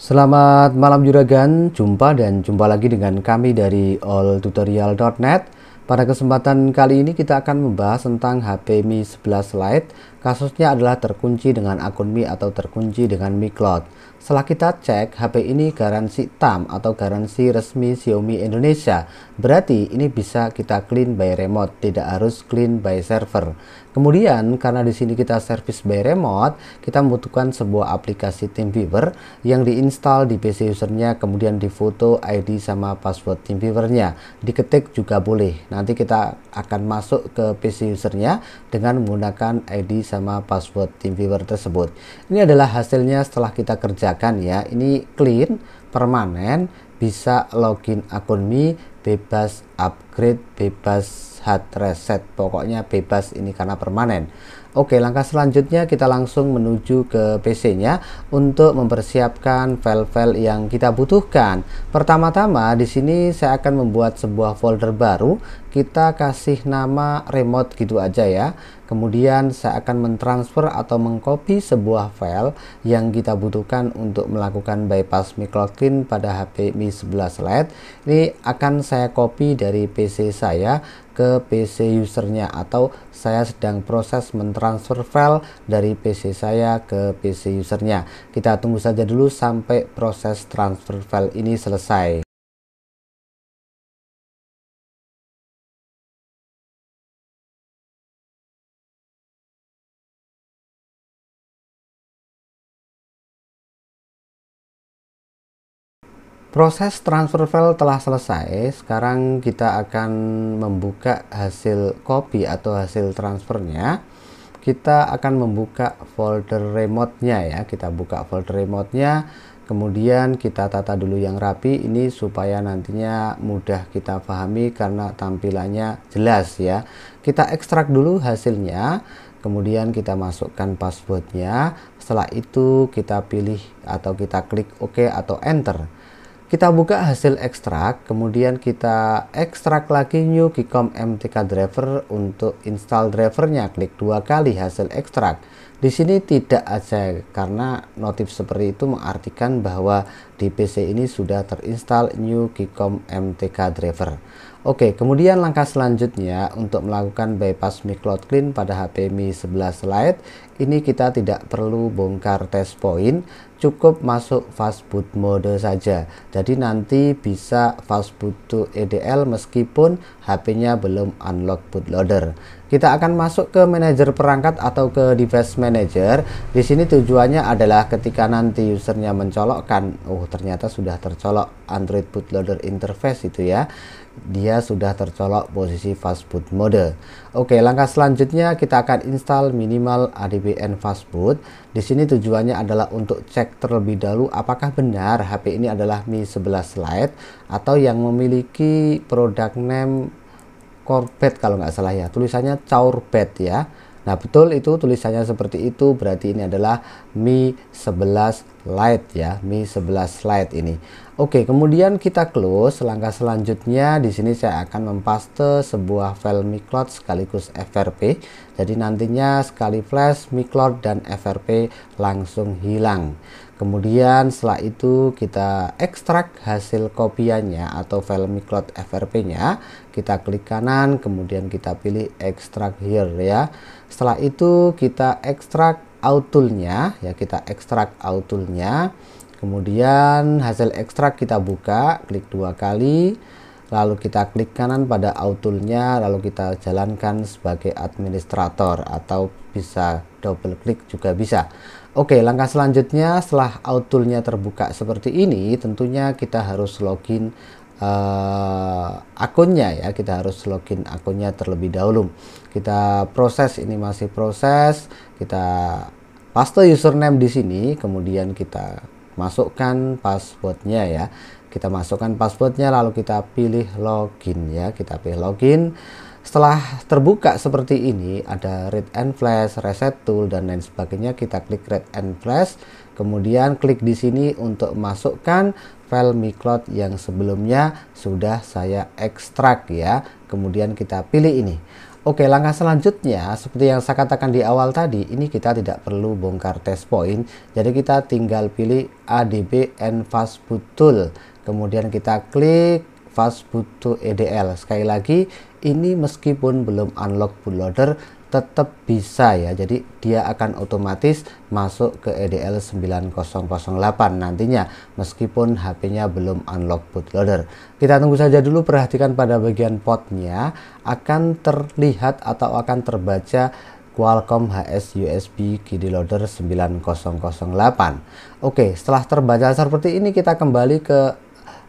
Selamat malam juragan, jumpa dan jumpa lagi dengan kami dari alltutorial.net. Pada kesempatan kali ini kita akan membahas tentang HP Mi 11 Lite Kasusnya adalah terkunci dengan akun Mi atau terkunci dengan Mi Cloud. Setelah kita cek, HP ini garansi TAM atau garansi resmi Xiaomi Indonesia. Berarti ini bisa kita clean by remote, tidak harus clean by server. Kemudian karena di sini kita service by remote, kita membutuhkan sebuah aplikasi TeamViewer yang diinstal di PC usernya, kemudian difoto ID sama password TeamViewernya, Diketik juga boleh. Nanti kita akan masuk ke PC usernya dengan menggunakan ID sama password TeamViewer tersebut. Ini adalah hasilnya setelah kita kerjakan ya. Ini clean, permanen, bisa login akun Mi, bebas upgrade, bebas hard reset. Pokoknya bebas ini karena permanen. Oke, langkah selanjutnya kita langsung menuju ke PC-nya untuk mempersiapkan file-file yang kita butuhkan. Pertama-tama di sini saya akan membuat sebuah folder baru. Kita kasih nama remote gitu aja ya. Kemudian saya akan mentransfer atau mengcopy sebuah file yang kita butuhkan untuk melakukan bypass microclean pada HP Mi 11 lite. Ini akan saya copy dari PC saya ke PC usernya atau saya sedang proses mentransfer file dari PC saya ke PC usernya. Kita tunggu saja dulu sampai proses transfer file ini selesai. Proses transfer file telah selesai. Sekarang kita akan membuka hasil copy atau hasil transfernya. Kita akan membuka folder remote-nya ya. Kita buka folder remote-nya. Kemudian kita tata dulu yang rapi ini supaya nantinya mudah kita pahami karena tampilannya jelas ya. Kita ekstrak dulu hasilnya. Kemudian kita masukkan passwordnya. Setelah itu kita pilih atau kita klik OK atau Enter. Kita buka hasil ekstrak, kemudian kita ekstrak lagi new Gcom MTK driver untuk install drivernya. Klik dua kali hasil ekstrak. Di sini tidak ada karena notif seperti itu mengartikan bahwa di PC ini sudah terinstall new Gcom MTK driver. Oke, kemudian langkah selanjutnya untuk melakukan bypass Mi Cloud Clean pada HP Mi 11 Lite, ini kita tidak perlu bongkar test point, cukup masuk fastboot mode saja. Jadi nanti bisa fastboot boot to EDL meskipun HP-nya belum unlock bootloader kita akan masuk ke manajer perangkat atau ke device manager di sini tujuannya adalah ketika nanti usernya mencolokkan oh ternyata sudah tercolok Android bootloader interface itu ya dia sudah tercolok posisi fastboot mode oke langkah selanjutnya kita akan install minimal adbn fastboot di sini tujuannya adalah untuk cek terlebih dahulu apakah benar HP ini adalah Mi 11 Lite atau yang memiliki produk name Corbett kalau nggak salah ya tulisannya Chaurbet ya Nah betul itu tulisannya seperti itu berarti ini adalah Mi 11 light ya Mi 11 light ini Oke kemudian kita close langkah selanjutnya di sini saya akan mempaste sebuah file miklot sekaligus FRP jadi nantinya sekali flash miklot dan FRP langsung hilang kemudian setelah itu kita ekstrak hasil kopiannya atau file miklot FRP nya kita klik kanan kemudian kita pilih ekstrak here ya setelah itu kita ekstrak outulnya ya kita ekstrak outulnya kemudian hasil ekstrak kita buka klik dua kali lalu kita klik kanan pada outulnya lalu kita jalankan sebagai administrator atau bisa double klik juga bisa Oke langkah selanjutnya setelah outulnya terbuka seperti ini tentunya kita harus login uh, akunnya ya kita harus login akunnya terlebih dahulu kita proses ini masih proses kita paste username di sini kemudian kita masukkan passwordnya ya kita masukkan passwordnya lalu kita pilih login ya kita pilih login setelah terbuka seperti ini ada read and flash reset tool dan lain sebagainya kita klik read and flash Kemudian klik di sini untuk masukkan file miCloud yang sebelumnya sudah saya ekstrak ya. Kemudian kita pilih ini. Oke, langkah selanjutnya seperti yang saya katakan di awal tadi, ini kita tidak perlu bongkar test point. Jadi kita tinggal pilih ADB and Fastboot Tool. Kemudian kita klik Fastboot to EDL. Sekali lagi, ini meskipun belum unlock bootloader, tetap bisa ya jadi dia akan otomatis masuk ke EDL 9008 nantinya meskipun HP-nya belum unlock bootloader kita tunggu saja dulu perhatikan pada bagian portnya akan terlihat atau akan terbaca Qualcomm HS USB KD Loader 9008 Oke setelah terbaca seperti ini kita kembali ke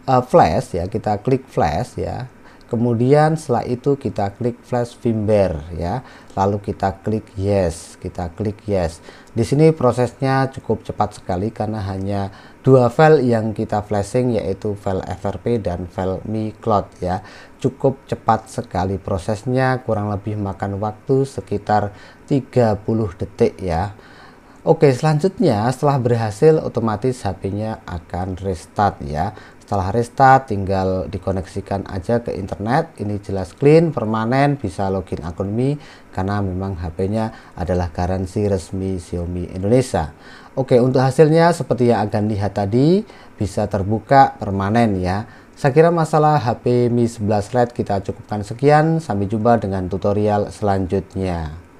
uh, flash ya kita klik flash ya kemudian setelah itu kita klik flash firmware ya lalu kita klik yes kita klik yes di sini prosesnya cukup cepat sekali karena hanya dua file yang kita flashing yaitu file FRP dan file Mi Cloud ya cukup cepat sekali prosesnya kurang lebih makan waktu sekitar 30 detik ya Oke selanjutnya setelah berhasil otomatis HP-nya akan restart ya setelah restart tinggal dikoneksikan aja ke internet ini jelas clean permanen bisa login akun Mi karena memang HP-nya adalah garansi resmi Xiaomi Indonesia Oke untuk hasilnya seperti yang akan lihat tadi bisa terbuka permanen ya saya kira masalah HP Mi 11 Red kita cukupkan sekian sampai jumpa dengan tutorial selanjutnya